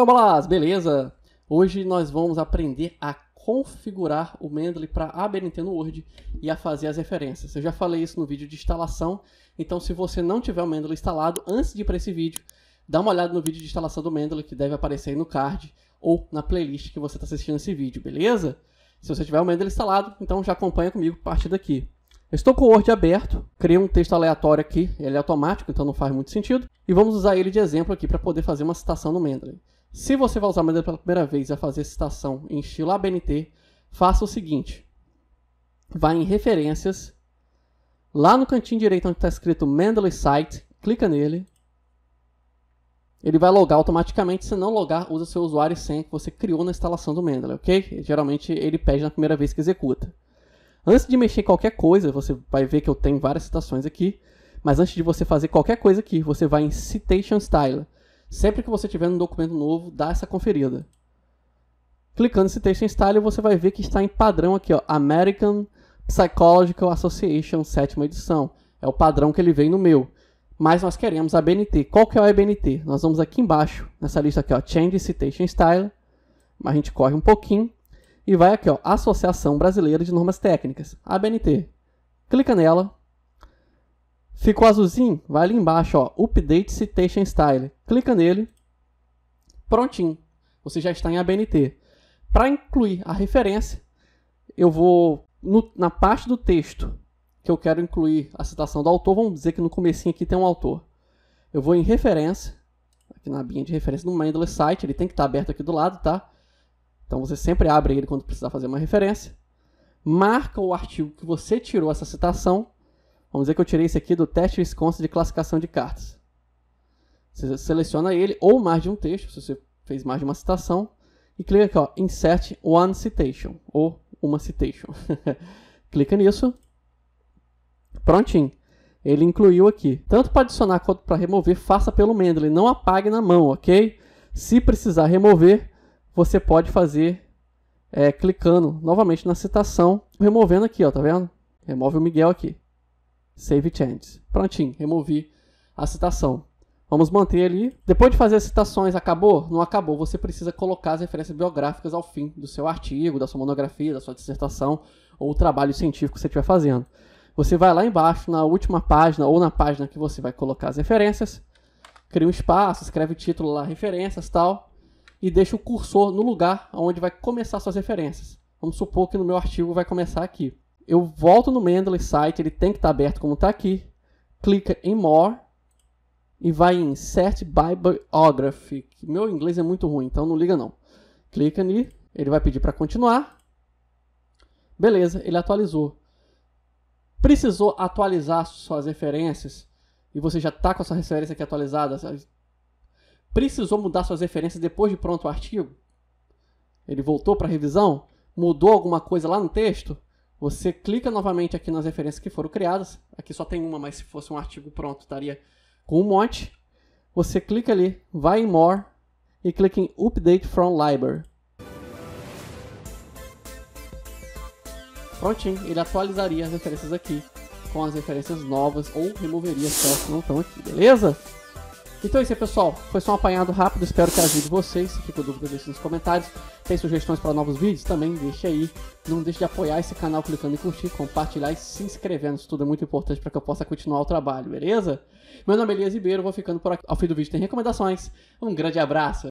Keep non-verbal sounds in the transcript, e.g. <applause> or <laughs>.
Fala, Bolas! Beleza? Hoje nós vamos aprender a configurar o Mendeley para abrir Nintendo Word e a fazer as referências. Eu já falei isso no vídeo de instalação, então se você não tiver o Mendeley instalado, antes de ir para esse vídeo, dá uma olhada no vídeo de instalação do Mendeley, que deve aparecer aí no card ou na playlist que você está assistindo esse vídeo, beleza? Se você tiver o Mendeley instalado, então já acompanha comigo a partir daqui. estou com o Word aberto, criei um texto aleatório aqui, ele é automático, então não faz muito sentido, e vamos usar ele de exemplo aqui para poder fazer uma citação no Mendeley. Se você vai usar Madeira pela primeira vez a fazer citação em estilo ABNT, faça o seguinte. Vá em Referências. Lá no cantinho direito onde está escrito Mendeley Site, clica nele. Ele vai logar automaticamente. Se não logar, usa seu usuário e senha que você criou na instalação do Mendeley, ok? Geralmente ele pede na primeira vez que executa. Antes de mexer em qualquer coisa, você vai ver que eu tenho várias citações aqui. Mas antes de você fazer qualquer coisa aqui, você vai em Citation Style. Sempre que você tiver um documento novo, dá essa conferida. Clicando nesse texto em style, você vai ver que está em padrão aqui, ó, American Psychological Association, sétima edição. É o padrão que ele vem no meu. Mas nós queremos a BNT. Qual que é a BNT? Nós vamos aqui embaixo, nessa lista aqui, ó, Change Citation Style. A gente corre um pouquinho e vai aqui, ó, Associação Brasileira de Normas Técnicas, ABNT. Clica nela, Ficou azulzinho? Vai ali embaixo, ó, Update Citation Style. Clica nele. Prontinho. Você já está em ABNT. Para incluir a referência, eu vou no, na parte do texto que eu quero incluir a citação do autor, vamos dizer que no comecinho aqui tem um autor. Eu vou em referência, aqui na abinha de referência no Mendeley Site, ele tem que estar tá aberto aqui do lado, tá? Então você sempre abre ele quando precisar fazer uma referência. Marca o artigo que você tirou essa citação Vamos dizer que eu tirei esse aqui do teste Wisconsin de classificação de cartas. Você seleciona ele ou mais de um texto, se você fez mais de uma citação, e clica aqui, ó, Insert One Citation, ou uma citation. <laughs> clica nisso. Prontinho. Ele incluiu aqui. Tanto para adicionar quanto para remover, faça pelo Mendeley. Não apague na mão, ok? Se precisar remover, você pode fazer é, clicando novamente na citação, removendo aqui, ó, tá vendo? Remove o Miguel aqui save changes. Prontinho, removi a citação. Vamos manter ali. Depois de fazer as citações, acabou? Não acabou. Você precisa colocar as referências biográficas ao fim do seu artigo, da sua monografia, da sua dissertação ou trabalho científico que você estiver fazendo. Você vai lá embaixo, na última página ou na página que você vai colocar as referências, cria um espaço, escreve o título lá, referências tal, e deixa o cursor no lugar onde vai começar suas referências. Vamos supor que no meu artigo vai começar aqui. Eu volto no Mendeley Site, ele tem que estar tá aberto como está aqui. Clica em More e vai em Set Bibliography. Meu inglês é muito ruim, então não liga não. Clica ali, ele vai pedir para continuar. Beleza, ele atualizou. Precisou atualizar suas referências e você já está com a sua referência aqui atualizada. Precisou mudar suas referências depois de pronto o artigo? Ele voltou para revisão? Mudou alguma coisa lá no texto? Você clica novamente aqui nas referências que foram criadas. Aqui só tem uma, mas se fosse um artigo pronto, estaria com um monte. Você clica ali, vai em More e clica em Update from Library. Prontinho, ele atualizaria as referências aqui com as referências novas ou removeria as que não estão aqui, beleza? Então é isso aí, pessoal. Foi só um apanhado rápido. Espero que ajude vocês. Se ficou dúvida, deixe nos comentários. Tem sugestões para novos vídeos? Também deixe aí. Não deixe de apoiar esse canal clicando em curtir, compartilhar e se inscrevendo. Isso tudo é muito importante para que eu possa continuar o trabalho, beleza? Meu nome é Elias Ribeiro. Vou ficando por aqui. Ao fim do vídeo tem recomendações. Um grande abraço.